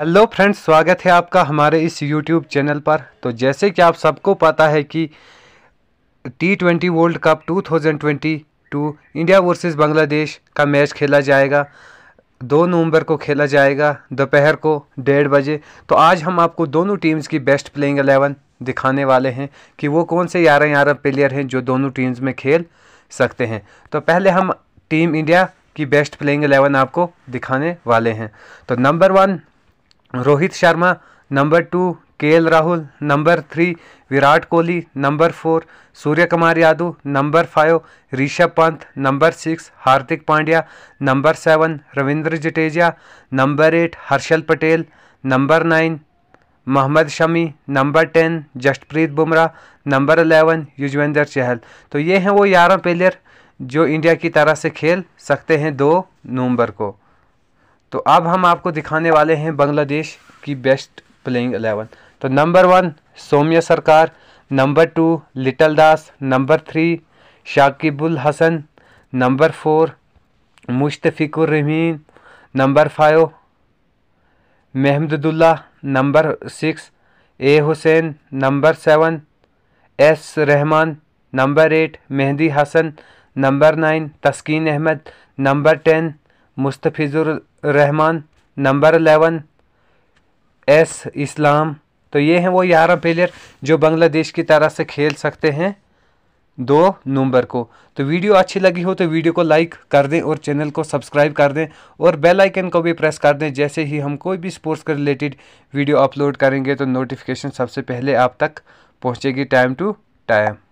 hello friends स्वागत है आपका हमारे इस यूट्यूब चैनल पर तो जैसे कि आप सबको पता है कि T twenty world cup 2022 India versus Bangladesh का मैच खेला जाएगा दो नवंबर को खेला जाएगा दोपहर को डेढ़ बजे तो आज हम आपको दोनों टीम्स की बेस्ट प्लेइंग एलेवन दिखाने वाले हैं कि वो कौन से ग्यारह ग्यारह प्लेयर हैं जो दोनों टीम्स में खेल सकते हैं तो पहले हम टीम इंडिया की बेस्ट प्लेइंग एलेवन आपको दिखाने वाले हैं तो number one Rohit Sharma number two K Rahul number three Virat Kohli number four Surya Kumar Yadav number five Rishabh Pant number six Hardik Pandya number seven Ravindra Jadeja number eight Harshal Patel number nine Mohammed Shami number ten Jasprit Bumrah number eleven Yuzvendra Chahal तो ये हैं वो ग्यारह प्लेयर जो इंडिया की तरह से खेल सकते हैं दो नवंबर को तो अब हम आपको दिखाने वाले हैं बांग्लादेश की बेस्ट प्लेइंग एलेवन तो number one Soumya Sarkar number two Litton Das number three Shakibul Hasan number four Mushfiqur Rahim number five Mahmudullah number six A Hossain number seven S Rahman number eight Mehidy Hasan number nine Taskin Ahmed number ten Mustafizur Rahman number eleven S Islam तो ये हैं वो ग्यारह प्लेयर जो बांग्लादेश की तरह से खेल सकते हैं दो नवंबर को तो वीडियो अच्छी लगी हो तो वीडियो को लाइक कर दें और चैनल को सब्सक्राइब कर दें और बेल आइकन को भी प्रेस कर दें जैसे ही हम कोई भी स्पोर्ट्स के रिलेटेड वीडियो अपलोड करेंगे तो नोटिफिकेशन सबसे पहले आप तक पहुंचेगी टाइम टू टाइम